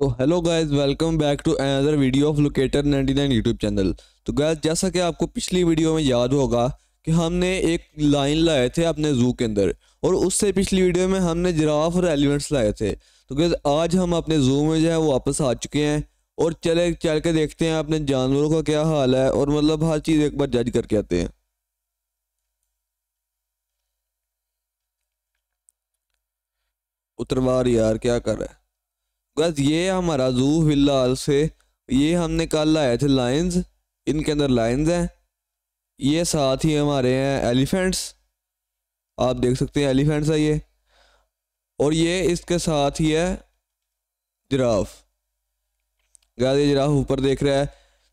तो hello guys welcome back to another video of Locator 99 YouTube channel तो guys जैसा कि आपको पिछली वीडियो में याद होगा कि हमने एक लाइन लाए थे अपने जू के अंदर और उससे पिछली वीडियो में हमने जिराफ और एलिमेंट्स लाए थे तो गैज आज हम अपने जू में जो है वो वापस आ चुके हैं और चले चल के देखते हैं अपने जानवरों का क्या हाल है और मतलब हर चीज़ एक बार जज करके आते हैं उतरवार यार क्या कर रहा है बस ये हमारा जू फिलहाल से ये हमने कल लाए थे लाइंस इनके अंदर लाइंस हैं ये साथ ही हमारे हैं एलिफेंट्स आप देख सकते हैं एलिफेंट्स है ये और ये इसके साथ ही है जिराफ गैस ये जिराफ ऊपर देख रहा है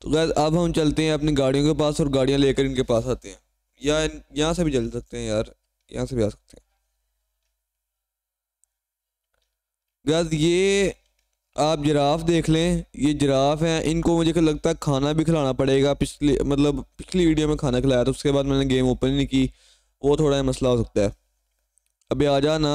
तो गैस अब हम चलते हैं अपनी गाड़ियों के पास और गाड़ियां लेकर इनके पास आते हैं या यहाँ से भी चल सकते हैं यार यहाँ से भी आ सकते हैं गैस ये आप जिराफ देख लें ये जिराफ हैं इनको मुझे लगता है खाना भी खिलाना पड़ेगा पिछले मतलब पिछली वीडियो में खाना खिलाया था उसके बाद मैंने गेम ओपन नहीं की वो थोड़ा मसला हो सकता है अभी आ जा ना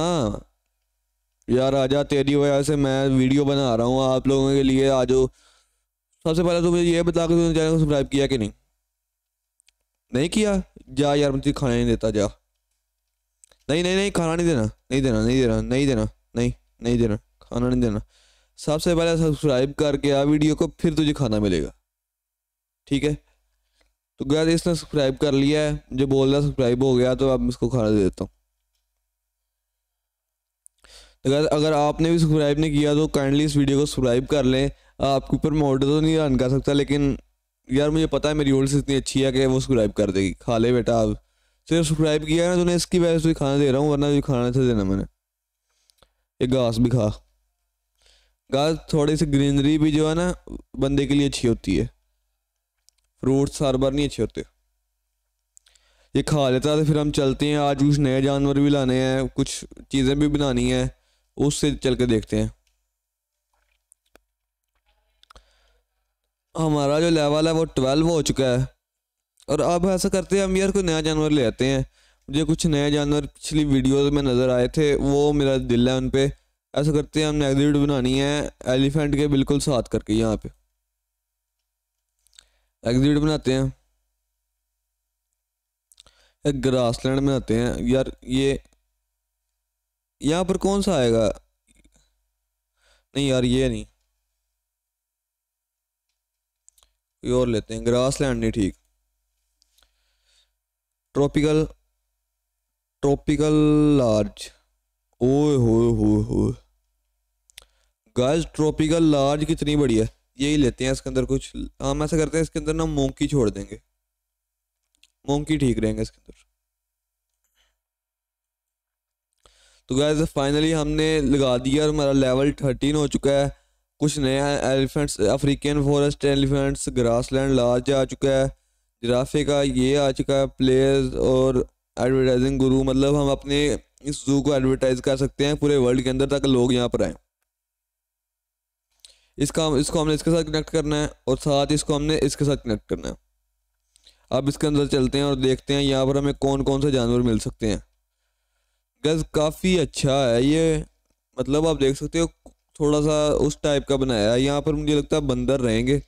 यार आ जा तेरी वजह से मैं वीडियो बना रहा हूँ आप लोगों के लिए आज सबसे पहले तो मुझे ये बता कि तुमने चैनल को सब्सक्राइब किया कि नहीं नहीं किया जा यार मुझे खाना नहीं देता जा नहीं नहीं नहीं खाना नहीं देना नहीं देना नहीं देना नहीं देना नहीं नहीं देना खाना नहीं देना सबसे पहले सब्सक्राइब करके आ वीडियो को फिर तुझे खाना मिलेगा ठीक है तो गया इसने सब्सक्राइब कर लिया है जो बोल रहा सब्सक्राइब हो गया तो अब इसको खाना दे देता हूँ तो गया अगर आपने भी सब्सक्राइब नहीं किया तो काइंडली इस वीडियो को सब्सक्राइब कर लें आपके ऊपर मैं तो नहीं रन कर सकता लेकिन यार मुझे पता है मेरी होल्ड इतनी अच्छी है कि वो सब्सक्राइब कर देगी खा ले बेटा आप सिर्फ सब्सक्राइब किया है ना तो इसकी वजह से खाना दे रहा हूँ वरना खाना था अच्छा देना मैंने एक घास भी खा गाइस थोड़ी सी ग्रीनरी भी जो है ना बंदे के लिए अच्छी होती है फ्रूट्स हर बार नहीं अच्छे होते ये खा लेता है तो फिर हम चलते हैं आज कुछ नए जानवर भी लाने हैं कुछ चीज़ें भी बनानी है उससे चल के देखते हैं हमारा जो लेवल है वो ट्वेल्व हो चुका है और अब ऐसा करते हैं हम यार कोई नया जानवर ले आते हैं मुझे कुछ नए जानवर पिछली वीडियोस में नज़र आए थे वो मेरा दिल है उन पर ऐसा करते हैं हमने एग्जिट बनानी है एलिफेंट के बिल्कुल साथ करके यहाँ पे एग्जिट बनाते हैं ग्रास लैंड बनाते हैं यार ये यहाँ पर कौन सा आएगा नहीं यार ये नहीं कोई और लेते हैं ग्रास लैंड नहीं ठीक ट्रॉपिकल ट्रॉपिकल लार्ज ओए हो गाइस ट्रॉपिकल लार्ज कितनी बड़ी है यही लेते हैं इसके अंदर कुछ हाँ, हम ऐसा करते हैं इसके अंदर ना मोंकी छोड़ देंगे मोंकी ठीक रहेंगे इसके अंदर तो गैस फाइनली हमने लगा दिया और हमारा लेवल थर्टीन हो चुका है कुछ नया elephants African forest elephants grassland large आ चुका है जिराफे का ये आ चुका है प्लेयर्स और एडवर्टाइजिंग गुरु मतलब हम अपने इस जू को एडवर्टाइज़ कर सकते हैं पूरे वर्ल्ड के अंदर तक लोग यहाँ पर आएँ इसका इसको हमने इसके साथ कनेक्ट करना है और साथ इसको हमने इसके साथ कनेक्ट करना है अब इसके अंदर चलते हैं और देखते हैं यहाँ पर हमें कौन कौन से जानवर मिल सकते हैं गज़ काफ़ी अच्छा है ये मतलब आप देख सकते हो थोड़ा सा उस टाइप का बनाया है यहाँ पर मुझे लगता है बंदर रहेंगे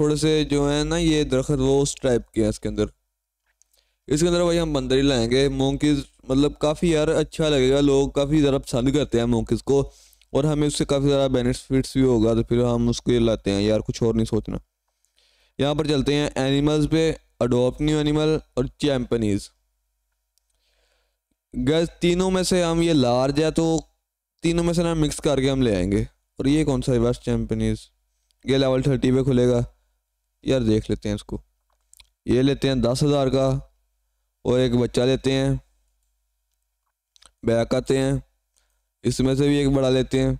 थोड़े से जो है ना ये दरख्त वो उस टाइप के हैं इसके अंदर इसके अंदर भाई हम बंदर ही लाएंगे मोंकीज़ मतलब काफ़ी यार अच्छा लगेगा लोग काफ़ी ज्यादा पसंद करते हैं मोंकीज़ को और हमें उससे काफ़ी ज़्यादा बेनिफिट्स भी होगा तो फिर हम उसको ये लाते हैं यार कुछ और नहीं सोचना यहाँ पर चलते हैं एनिमल्स पे अडोप्ट न्यू एनिमल और चैम्पनीज गैस तीनों में से हम ये लार्ज है तो तीनों में से ना मिक्स करके हम ले आएंगे और ये कौन सा है बस चैम्पनीज ये लेवल थर्टी पे खुलेगा यार देख लेते हैं इसको ये लेते हैं दस हज़ार का और एक बच्चा लेते हैं बैक आते हैं इसमें से भी एक बड़ा लेते हैं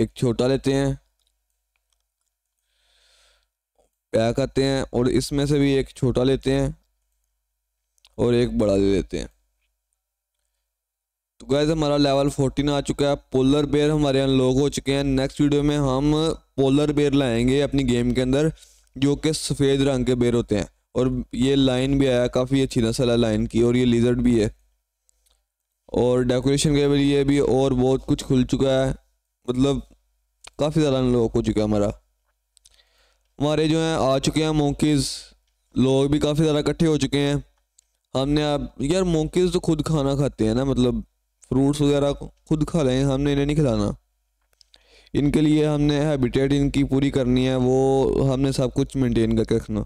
एक छोटा लेते हैं पैक आते हैं और इसमें से भी एक छोटा लेते हैं और एक बड़ा ले लेते हैं तो गैस हमारा लेवल फोर्टीन आ चुका है पोलर बेयर हमारे अनलॉक हो चुके हैं नेक्स्ट वीडियो में हम पोलर बेयर लाएंगे अपनी गेम के अंदर जो कि सफ़ेद रंग के बेर होते हैं और ये लाइन भी आया काफ़ी अच्छी नस्ल है लाइन की और ये लिजर्ड भी है और डेकोरेशन के लिए भी और बहुत कुछ खुल चुका है मतलब काफ़ी ज़्यादा लोग हो चुका है हमारा हमारे जो हैं आ चुके हैं मोंकीज़ लोग भी काफ़ी ज़्यादा इकट्ठे हो चुके हैं हमने अब यार मोंकीज़ तो खुद खाना खाते हैं ना मतलब फ्रूट्स वगैरह खुद खा रहे हैं हमने इन्हें नहीं खिलाना इनके लिए हमने हैबिटेट इनकी पूरी करनी है वो हमने सब कुछ मेंटेन करके रखना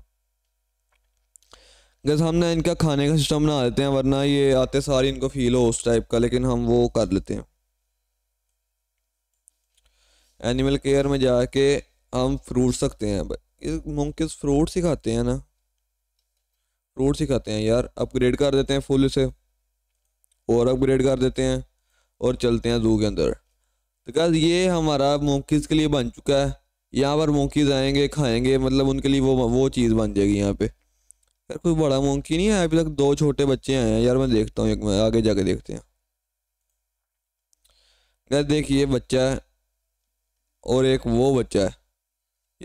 गैस हम ना इनका खाने का सिस्टम बना लेते हैं वरना ये आते सारे इनको फील हो उस टाइप का लेकिन हम वो कर लेते हैं एनिमल केयर में जाके हम फ्रूट रखते हैं मंकीज फ्रूट ही खाते हैं ना फ्रूट ही खाते हैं यार अपग्रेड कर देते हैं फुल से और अपग्रेड कर देते हैं और चलते हैं जू के अंदर तो क्या ये हमारा मोकीज़ के लिए बन चुका है यहाँ पर मोकीज़ आएंगे खाएंगे मतलब उनके लिए वो वो चीज़ बन जाएगी यहाँ पे यार कोई बड़ा मोंकी नहीं है अभी तक दो छोटे बच्चे आए हैं यार मैं देखता हूँ एक मैं आगे जाके देखते हैं यार देखिए बच्चा है और एक वो बच्चा है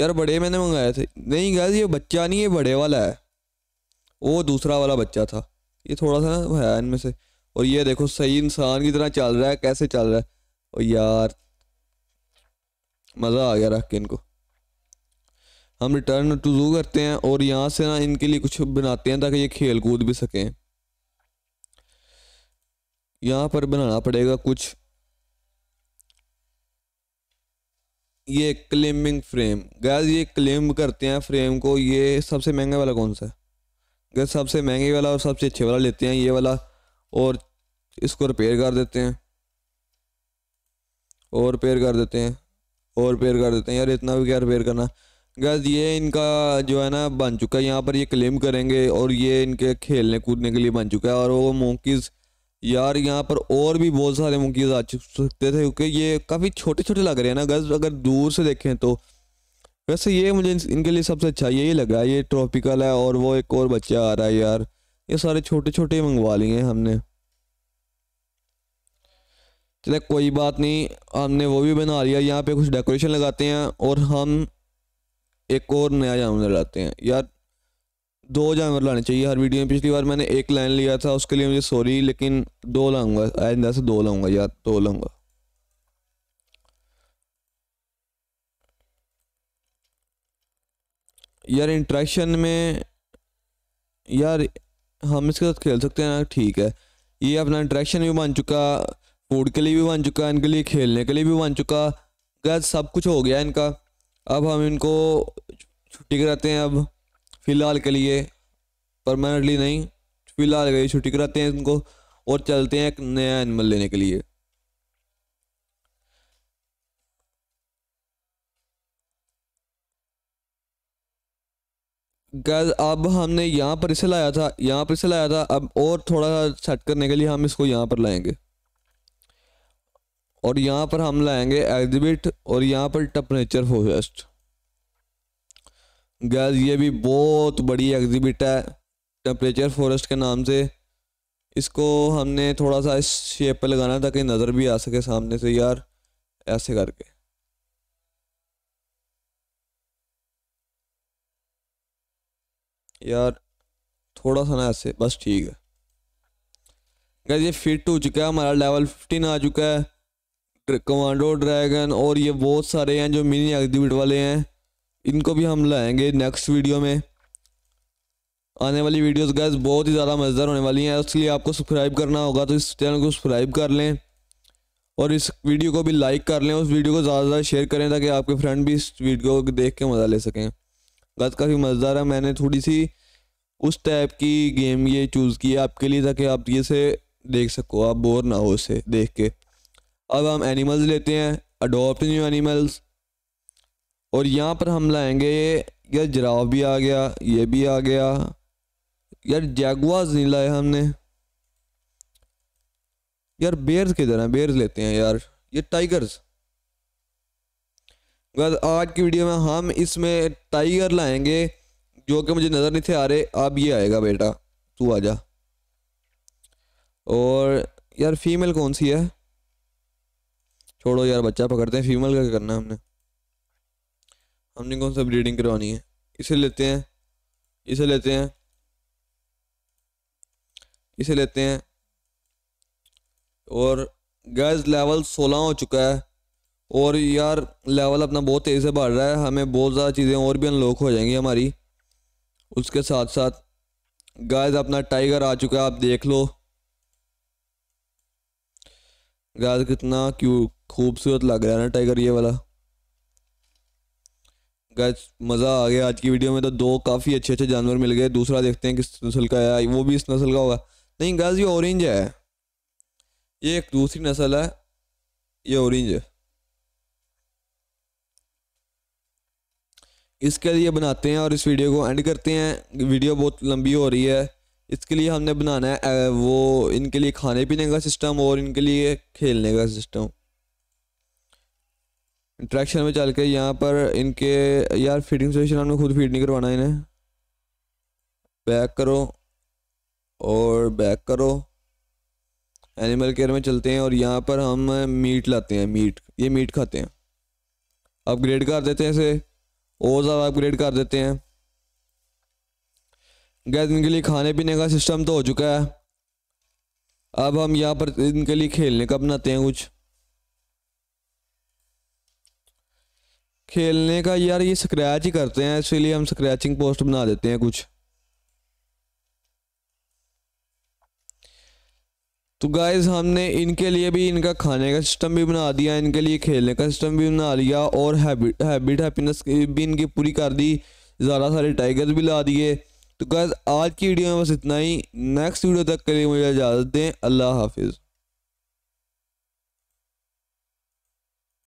यार बड़े मैंने मंगाए थे नहीं गैस ये बच्चा नहीं ये बड़े वाला है वो दूसरा वाला बच्चा था ये थोड़ा सा ना है इनमें से और ये देखो सही इंसान की तरह चल रहा है कैसे चल रहा है और यार मज़ा आ गया रख के इनको हम रिटर्न टू जू करते हैं और यहाँ से ना इनके लिए कुछ बनाते हैं ताकि ये खेल कूद भी सकें यहाँ पर बनाना पड़ेगा कुछ ये क्लेमिंग फ्रेम गैस ये क्लेम करते हैं फ्रेम को ये सबसे महंगा वाला कौन सा है गैस सबसे महंगे वाला और सबसे अच्छे वाला लेते हैं ये वाला और इसको रिपेयर कर देते हैं और रिपेयर कर देते हैं और रिपेयर कर देते हैं यार इतना भी क्या रिपेयर करना गैस ये इनका जो है ना बन चुका है यहाँ पर ये क्लेम करेंगे और ये इनके खेलने कूदने के लिए बन चुका है और वो मोंकीज़ यार यहाँ पर और भी बहुत सारे मोंकीज़ आ सकते थे क्योंकि ये काफ़ी छोटे छोटे लग रहे हैं ना गैस अगर दूर से देखें तो वैसे ये मुझे इनके लिए सबसे अच्छा यही लगा ये ट्रॉपिकल है और वो एक और बच्चा आ रहा है यार ये सारे छोटे छोटे मंगवा लिए हैं हमने चले कोई बात नहीं हमने वो भी बना लिया यहाँ पे कुछ डेकोरेशन लगाते हैं और हम एक और नया जानवर लाते हैं यार दो जानवर लाने चाहिए हर वीडियो में पिछली बार मैंने एक लाइन लिया था उसके लिए मुझे सॉरी लेकिन दो लाऊंगा आइंदा से दो लाऊंगा यार दो लाऊंगा यार इंट्रैक्शन में यार हम इसके साथ खेल सकते हैं ना ठीक है ये अपना इंट्रैक्शन भी बन चुका फूड के लिए भी बन चुका इनके लिए खेलने के लिए भी बन चुका गैस सब कुछ हो गया इनका अब हम इनको छुट्टी कराते हैं अब फ़िलहाल के लिए परमानेंटली नहीं फ़िलहाल के लिए छुट्टी कराते हैं इनको और चलते हैं एक नया एनिमल लेने के लिए गैस अब हमने यहाँ पर इसे लाया था यहाँ पर इसे लाया था अब और थोड़ा सा सेट करने के लिए हम इसको यहाँ पर लाएंगे और यहाँ पर हम लाएंगे एग्जिबिट और यहाँ पर टेम्परेचर फोरेस्ट गैस ये भी बहुत बड़ी एग्जिबिट है टेम्परेचर फॉरेस्ट के नाम से इसको हमने थोड़ा सा इस शेप पर लगाना ताकि नज़र भी आ सके सामने से यार ऐसे करके यार थोड़ा सा ना ऐसे बस ठीक है गैस ये फिट हो चुका है हमारा लेवल फिफ्टीन आ चुका है कमांडो ड्रैगन और ये बहुत सारे हैं जो मिनी एग्जीबिट वाले हैं इनको भी हम लाएंगे नेक्स्ट वीडियो में आने वाली वीडियोस गैस बहुत ही ज़्यादा मज़ेदार होने वाली हैं उसके लिए आपको सब्सक्राइब करना होगा तो इस चैनल को सब्सक्राइब कर लें और इस वीडियो को भी लाइक कर लें उस वीडियो को ज़्यादा से ज़्यादा शेयर करें ताकि आपके फ्रेंड भी इस वीडियो को देख के मज़ा ले सकें गैस काफ़ी मज़ेदार है मैंने थोड़ी सी उस टाइप की गेम ये चूज़ की है आपके लिए ताकि आप ये से देख सको आप बोर ना हो इसे देख के अब हम एनिमल्स लेते हैं अडोप्ट न्यू एनिमल्स और यहाँ पर हम लाएंगे यार जराव भी आ गया ये भी आ गया यार जैगवाज नहीं लाए हमने यार बेयर्स किधर हैं बेयर्स लेते हैं यार ये टाइगर्स आज की वीडियो में हम इसमें टाइगर लाएंगे जो कि मुझे नज़र नहीं थे आ रहे अब ये आएगा बेटा तू आ जा और यार फीमेल कौन सी है छोड़ो यार बच्चा पकड़ते हैं फीमेल का करना है हमने हमने कौन सा ब्रीडिंग करवानी है इसे लेते हैं इसे लेते हैं इसे लेते हैं और गैस लेवल सोलह हो चुका है और यार लेवल अपना बहुत तेज़ से बढ़ रहा है हमें बहुत ज़्यादा चीज़ें और भी अनलॉक हो जाएंगी हमारी उसके साथ साथ गैस अपना टाइगर आ चुका है आप देख लो गैस कितना क्यू खूबसूरत लग रहा है ना टाइगर ये वाला गैस मज़ा आ गया आज की वीडियो में तो दो काफ़ी अच्छे अच्छे जानवर मिल गए दूसरा देखते हैं किस नस्ल का है वो भी इस नस्ल का होगा नहीं गैस ये ऑरेंज है ये एक दूसरी नस्ल है ये ऑरेंज है इसके लिए बनाते हैं और इस वीडियो को एंड करते हैं वीडियो बहुत लंबी हो रही है इसके लिए हमने बनाना है वो इनके लिए खाने पीने का सिस्टम और इनके लिए खेलने का सिस्टम इंट्रैक्शन में चल के यहाँ पर इनके यार फीडिंग स्टेशन हमने खुद फीड नहीं करवाना इन्हें बैक करो और बैक करो एनिमल केयर में चलते हैं और यहाँ पर हम मीट लाते हैं मीट ये मीट खाते हैं अपग्रेड कर देते हैं इसे और ज़्यादा अपग्रेड कर देते हैं गैस इनके लिए खाने पीने का सिस्टम तो हो चुका है अब हम यहाँ पर इनके लिए खेलने का बनाते हैं कुछ खेलने का यार ये स्क्रैच ही करते हैं इसीलिए हम स्क्रैचिंग पोस्ट बना देते हैं कुछ तो गाइज़ हमने इनके लिए भी इनका खाने का सिस्टम भी बना दिया इनके लिए खेलने का सिस्टम भी बना लिया और हैबिट हैबिट हैप्पीनेस भी इनकी पूरी कर दी ज़्यादा सारे टाइगर भी ला दिए तो गाइज़ आज की वीडियो में बस इतना ही नेक्स्ट वीडियो तक के लिए मुझे इजाज़त दें अल्लाह हाफिज़